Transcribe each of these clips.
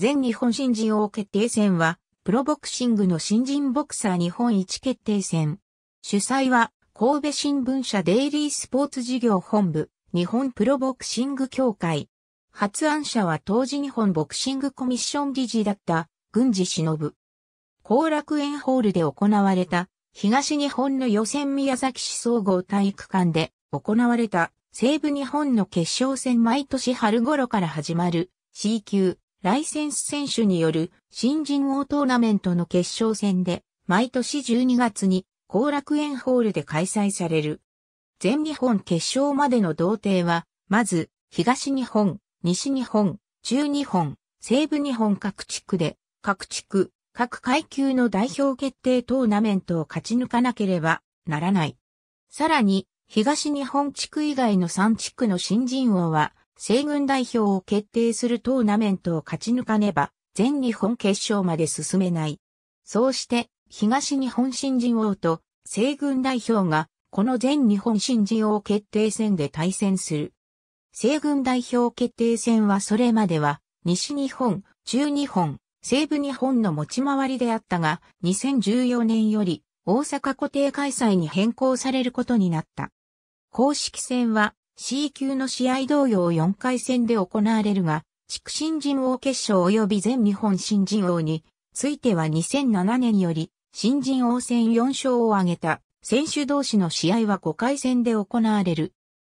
全日本新人王決定戦は、プロボクシングの新人ボクサー日本一決定戦。主催は、神戸新聞社デイリースポーツ事業本部、日本プロボクシング協会。発案者は当時日本ボクシングコミッション理事だった、郡司忍。後楽園ホールで行われた、東日本の予選宮崎市総合体育館で行われた西部日本の決勝戦毎年春頃から始まる C 級ライセンス選手による新人王トーナメントの決勝戦で、毎年12月に後楽園ホールで開催される。全日本決勝までの同定は、まず、東日本、西日本、中日本、西部日本各地区で、各地区、各階級の代表決定トーナメントを勝ち抜かなければならない。さらに、東日本地区以外の3地区の新人王は、西軍代表を決定するトーナメントを勝ち抜かねば、全日本決勝まで進めない。そうして、東日本新人王と西軍代表が、この全日本新人王決定戦で対戦する。西軍代表決定戦はそれまでは、西日本、中日本、西部日本の持ち回りであったが、2014年より大阪固定開催に変更されることになった。公式戦は C 級の試合同様4回戦で行われるが、地区新人王決勝及び全日本新人王については2007年より新人王戦4勝を挙げた選手同士の試合は5回戦で行われる。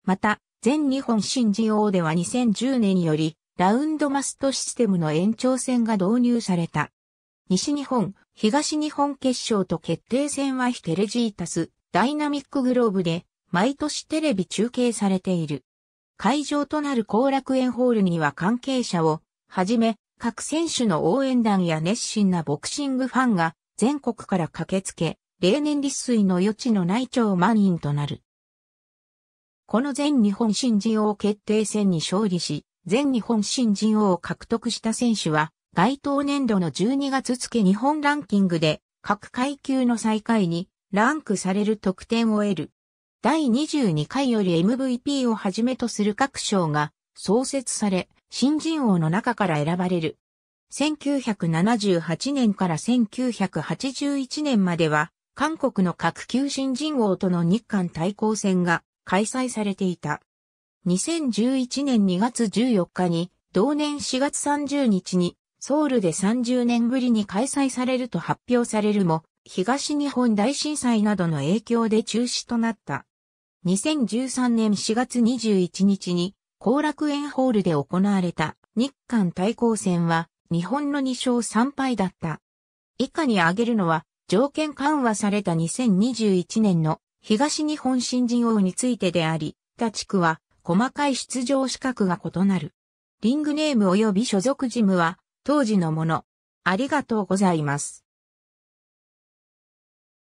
また、全日本新人王では2010年よりラウンドマストシステムの延長戦が導入された。西日本、東日本決勝と決定戦はヒテレジータス、ダイナミックグローブで毎年テレビ中継されている。会場となる後楽園ホールには関係者をはじめ、各選手の応援団や熱心なボクシングファンが全国から駆けつけ、例年立水の余地の内調満員となる。この全日本新人王決定戦に勝利し、全日本新人王を獲得した選手は、該当年度の12月付日本ランキングで各階級の最下位にランクされる得点を得る。第22回より MVP をはじめとする各賞が創設され、新人王の中から選ばれる。1978年から1981年までは、韓国の各級新人王との日韓対抗戦が開催されていた。2011年2月14日に、同年4月30日に、ソウルで30年ぶりに開催されると発表されるも、東日本大震災などの影響で中止となった。2013年4月21日に後楽園ホールで行われた日韓対抗戦は日本の2勝3敗だった。以下に挙げるのは条件緩和された2021年の東日本新人王についてであり、他地区は細かい出場資格が異なる。リングネーム及び所属事務は当時のもの。ありがとうございます。